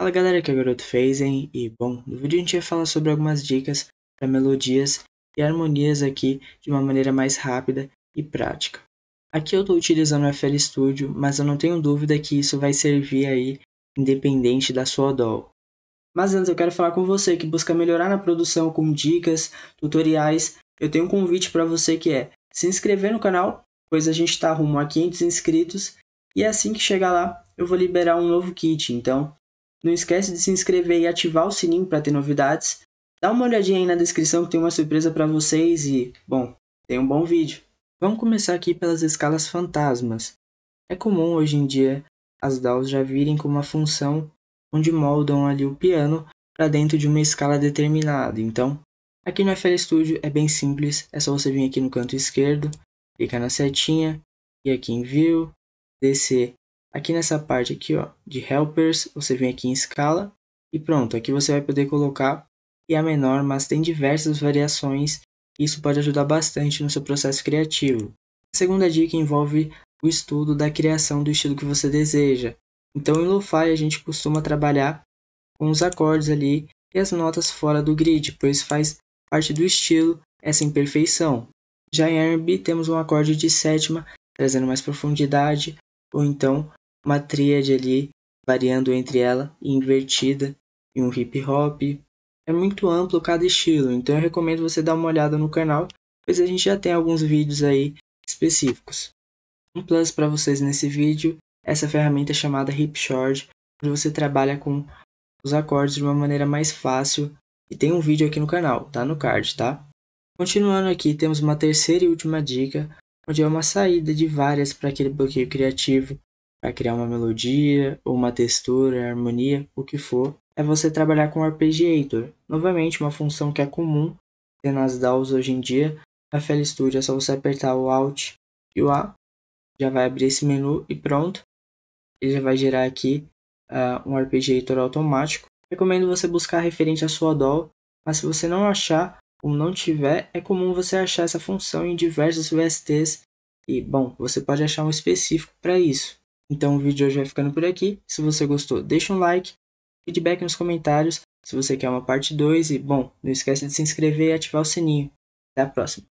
Fala galera, aqui é o Garoto Fazen e bom, no vídeo a gente vai falar sobre algumas dicas para melodias e harmonias aqui de uma maneira mais rápida e prática. Aqui eu estou utilizando o FL Studio, mas eu não tenho dúvida que isso vai servir aí independente da sua DAW. Mas antes eu quero falar com você que busca melhorar na produção com dicas, tutoriais, eu tenho um convite para você que é se inscrever no canal, pois a gente está rumo a 500 inscritos e assim que chegar lá eu vou liberar um novo kit, então não esquece de se inscrever e ativar o sininho para ter novidades. Dá uma olhadinha aí na descrição que tem uma surpresa para vocês e, bom, tem um bom vídeo. Vamos começar aqui pelas escalas fantasmas. É comum hoje em dia as DAWs já virem com uma função onde moldam ali o piano para dentro de uma escala determinada. Então, aqui no FL Studio é bem simples, é só você vir aqui no canto esquerdo, clicar na setinha, e aqui em View, descer Aqui nessa parte aqui, ó, de helpers, você vem aqui em escala e pronto, aqui você vai poder colocar e a menor, mas tem diversas variações. Isso pode ajudar bastante no seu processo criativo. A segunda dica envolve o estudo da criação do estilo que você deseja. Então, em lo-fi a gente costuma trabalhar com os acordes ali e as notas fora do grid, pois faz parte do estilo essa imperfeição. Já em R&B temos um acorde de sétima, trazendo mais profundidade, ou então uma tríade ali, variando entre ela, e invertida, e um hip hop. É muito amplo cada estilo, então eu recomendo você dar uma olhada no canal, pois a gente já tem alguns vídeos aí específicos. Um plus para vocês nesse vídeo, essa ferramenta é chamada Short, onde você trabalha com os acordes de uma maneira mais fácil e tem um vídeo aqui no canal, tá no card, tá? Continuando aqui, temos uma terceira e última dica, onde é uma saída de várias para aquele bloqueio criativo a criar uma melodia, ou uma textura, harmonia, o que for, é você trabalhar com o arpeggiator. Novamente, uma função que é comum ter nas DAWs hoje em dia. Na FL Studio é só você apertar o Alt e o A, já vai abrir esse menu e pronto. Ele já vai gerar aqui uh, um arpeggiator automático. Recomendo você buscar referente à sua DAW, mas se você não achar ou não tiver, é comum você achar essa função em diversos VSTs e, bom, você pode achar um específico para isso. Então o vídeo de hoje vai ficando por aqui. Se você gostou, deixa um like, feedback nos comentários se você quer uma parte 2 e, bom, não esquece de se inscrever e ativar o sininho. Até a próxima!